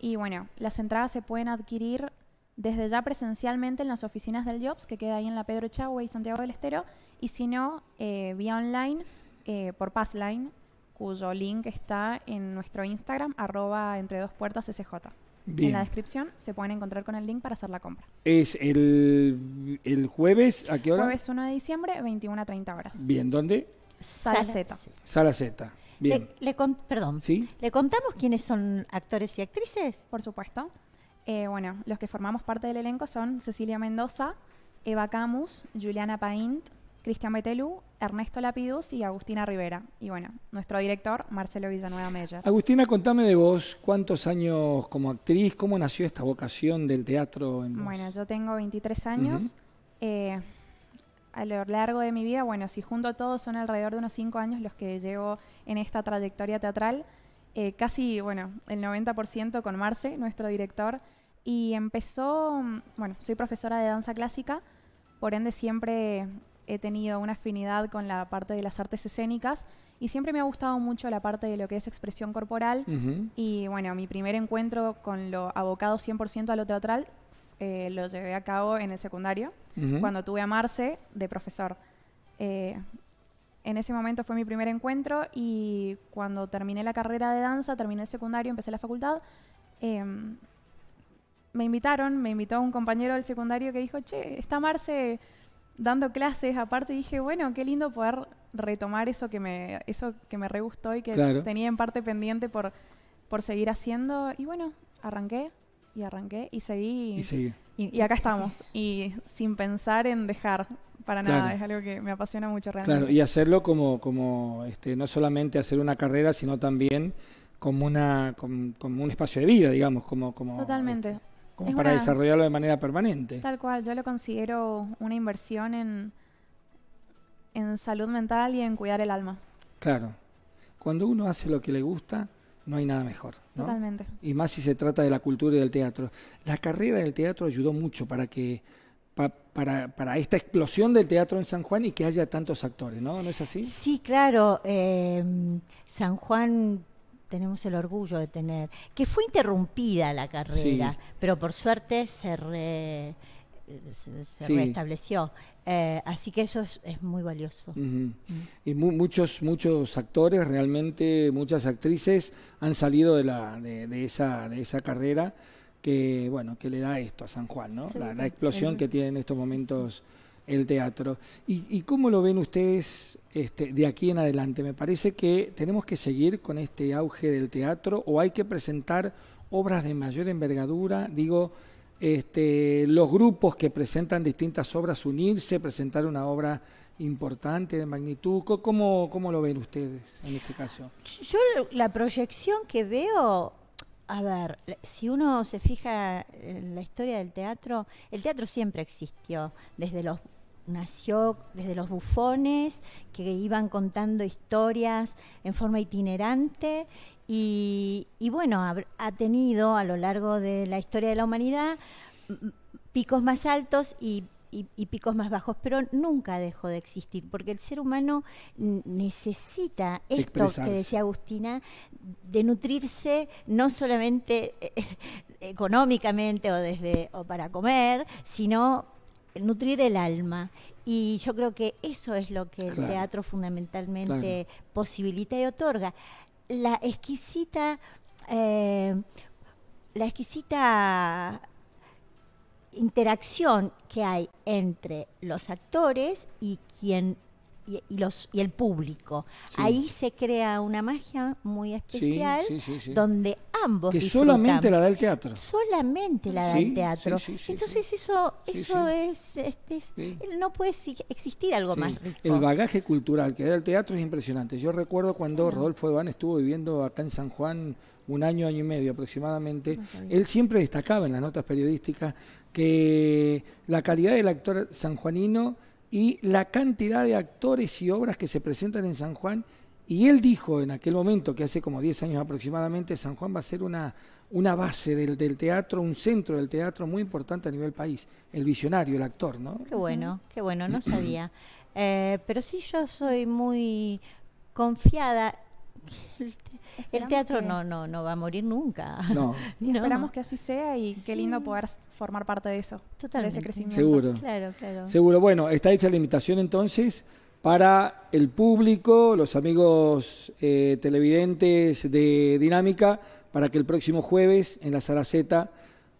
Y bueno, las entradas se pueden adquirir desde ya presencialmente en las oficinas del Jobs, que queda ahí en la Pedro Chagua y Santiago del Estero, y si no, eh, vía online eh, por Passline, cuyo link está en nuestro Instagram, arroba entre dos puertas SJ. Bien. En la descripción se pueden encontrar con el link para hacer la compra. ¿Es el, el jueves a qué hora? Jueves 1 de diciembre, 21 a 30 horas. Bien, ¿dónde? Sala Z. Sala Z. Le, contamos quiénes son actores y actrices? Por supuesto. Eh, bueno, los que formamos parte del elenco son Cecilia Mendoza, Eva Camus, Juliana Paint, Cristian Betelú, Ernesto Lapidus y Agustina Rivera. Y bueno, nuestro director, Marcelo Villanueva Mellas. Agustina, contame de vos, ¿cuántos años como actriz? ¿Cómo nació esta vocación del teatro en vos? Bueno, yo tengo 23 años a lo largo de mi vida, bueno, si junto a todos son alrededor de unos cinco años los que llevo en esta trayectoria teatral, eh, casi, bueno, el 90% con Marce, nuestro director, y empezó, bueno, soy profesora de danza clásica, por ende siempre he tenido una afinidad con la parte de las artes escénicas y siempre me ha gustado mucho la parte de lo que es expresión corporal y bueno, mi primer encuentro con lo abocado 100% a lo teatral eh, lo llevé a cabo en el secundario, cuando tuve a Marce de profesor. Eh, en ese momento fue mi primer encuentro y cuando terminé la carrera de danza, terminé el secundario, empecé la facultad, em, me invitaron, me invitó un compañero del secundario que dijo, che, está Marce dando clases aparte, dije, bueno, qué lindo poder retomar eso que me, eso que me re gustó y que tenía en parte pendiente por, por seguir haciendo. Y bueno, arranqué y arranqué y seguí. Y, acá estamos. Y sin pensar en dejar para nada, es algo que me apasiona mucho realmente. Claro, y hacerlo como, como este, no solamente hacer una carrera, sino también como una como, un espacio de vida, digamos, como, como Totalmente. Este, como para desarrollarlo de manera permanente. Tal cual, yo lo considero una inversión en en salud mental y en cuidar el alma. Claro. Cuando uno hace lo que le gusta, no hay nada mejor. Totalmente. Y más si se trata de la cultura y del teatro. La carrera del teatro ayudó mucho para que para, para, esta explosión del teatro en San Juan y que haya tantos actores, ¿no? ¿No es así? Sí, claro. Eh, San Juan tenemos el orgullo de tener, que fue interrumpida la carrera, pero por suerte se re se, restableció. Eh, así que eso es, muy valioso. Mm. Y muchos, muchos actores, realmente muchas actrices han salido de, la, de, esa, esa carrera que, bueno, que le da esto a San Juan, ¿no? la, explosión que tiene en estos momentos el teatro. ¿Y, cómo lo ven ustedes este, de aquí en adelante? Me parece que tenemos que seguir con este auge del teatro o hay que presentar obras de mayor envergadura, digo, este, los grupos que presentan distintas obras unirse, presentar una obra importante de magnitud. ¿Cómo, cómo lo ven ustedes en este caso? Yo la proyección que veo a ver, si uno se fija en la historia del teatro, el teatro siempre existió, desde los nació desde los bufones que iban contando historias en forma itinerante y, bueno, ha, tenido a lo largo de la historia de la humanidad picos más altos y, picos más bajos, pero nunca dejó de existir, porque el ser humano necesita esto que decía Agustina, de nutrirse no solamente eh, económicamente o desde o para comer, sino nutrir el alma. Y yo creo que eso es lo que el teatro fundamentalmente posibilita y otorga. La exquisita, eh, la exquisita interacción que hay entre los actores y quien y, los, y el público. Ahí se crea una magia muy especial donde ambos... Que solamente la da el teatro. Solamente la da el teatro. Entonces eso, eso es, este, No puede existir algo más. El bagaje cultural que da el teatro es impresionante. Yo recuerdo cuando Rodolfo Iván estuvo viviendo acá en San Juan un año, año y medio aproximadamente, él siempre destacaba en las notas periodísticas que la calidad del actor sanjuanino y la cantidad de actores y obras que se presentan en San Juan. Y él dijo en aquel momento, que hace como 10 años aproximadamente, San Juan va a ser una, una base del, del, teatro, un centro del teatro muy importante a nivel país. El visionario, el actor, ¿no? Qué bueno, qué bueno, no sabía. Eh, pero sí, yo soy muy confiada El teatro no, no, no va a morir nunca. No. Esperamos que así sea y qué lindo poder formar parte de eso, ese crecimiento. Seguro. Claro, Seguro. Bueno, está hecha la invitación entonces para el público, los amigos eh, televidentes de Dinámica, para que el próximo jueves en la Sala Z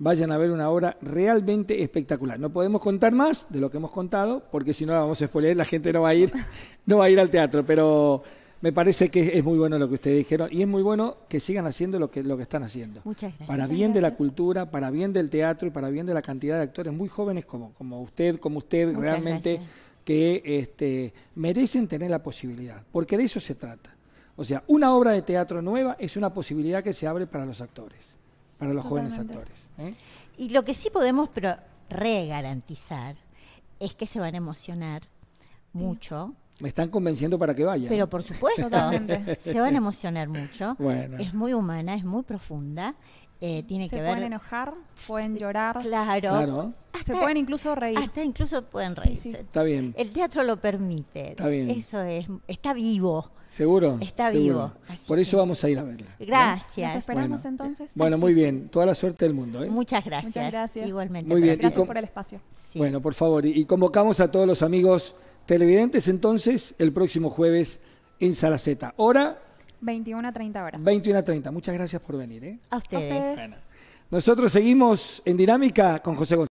vayan a ver una obra realmente espectacular. No podemos contar más de lo que hemos contado, porque si no la vamos a spoiler, la gente no va a ir, no va a ir al teatro, pero me parece que es muy bueno lo que ustedes dijeron y es muy bueno que sigan haciendo lo que, lo que están haciendo. Muchas gracias. Para bien de la cultura, para bien del teatro y para bien de la cantidad de actores muy jóvenes como, como usted, como usted, realmente que este, merecen tener la posibilidad, porque de eso se trata. O sea, una obra de teatro nueva es una posibilidad que se abre para los actores, para los jóvenes actores. ¿eh? Y lo que sí podemos regarantizar es que se van a emocionar mucho me están convenciendo para que vaya. Pero por supuesto, se van a emocionar mucho. Es muy humana, es muy profunda. Eh, tiene que ver. pueden enojar, pueden llorar. Claro. se pueden incluso reír. incluso pueden reírse. Está bien. El teatro lo permite. Está bien. Eso es. Está vivo. Seguro. Está vivo. Por eso vamos a ir a verla. Gracias. Nos esperamos entonces. Bueno, muy bien. Toda la suerte del mundo. ¿eh? Muchas gracias. Muchas gracias. Igualmente. Gracias por el espacio. Bueno, por favor. y convocamos a todos los amigos televidentes entonces el próximo jueves en Salaceta. Hora 21 30 horas. 21 Muchas gracias por venir. ¿eh? A ustedes. nosotros seguimos en dinámica con José González.